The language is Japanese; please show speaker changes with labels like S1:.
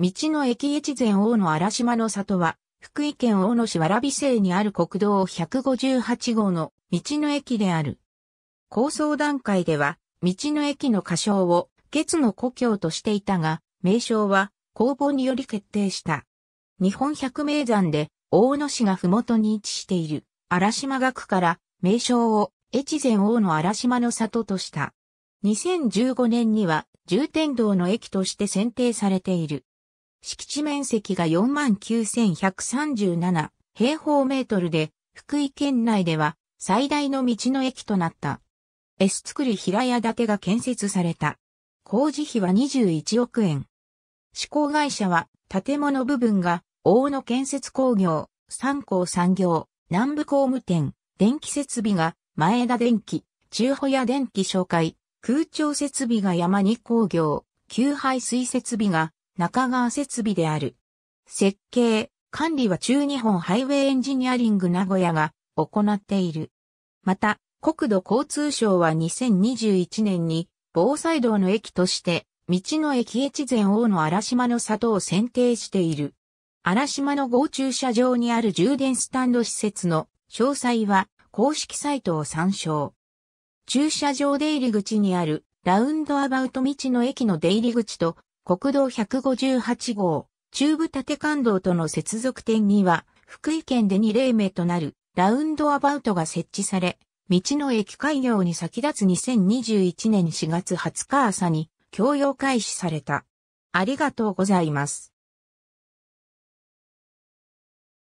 S1: 道の駅越前大野荒島の里は、福井県大野市蕨生にある国道158号の道の駅である。構想段階では、道の駅の仮称を、月の故郷としていたが、名称は、公募により決定した。日本百名山で、大野市が麓に位置している、荒島学から、名称を、越前大野荒島の里とした。2015年には、重点道の駅として選定されている。敷地面積が49,137平方メートルで、福井県内では最大の道の駅となった。S 作り平屋建てが建設された。工事費は21億円。施工会社は建物部分が大野建設工業、三高産業、南部工務店、電気設備が前田電機、中保屋電気紹介、空調設備が山に工業、給排水設備が中川設備である。設計、管理は中日本ハイウェイエンジニアリング名古屋が行っている。また、国土交通省は2021年に防災道の駅として道の駅越前大の荒島の里を選定している。荒島の合駐車場にある充電スタンド施設の詳細は公式サイトを参照。駐車場出入り口にあるラウンドアバウト道の駅の出入り口と国道158号、中部縦貫道との接続点には、福井県で2例目となるラウンドアバウトが設置され、道の駅開業に先立つ2021年4月20日朝に、供用開始された。ありがとうございま
S2: す。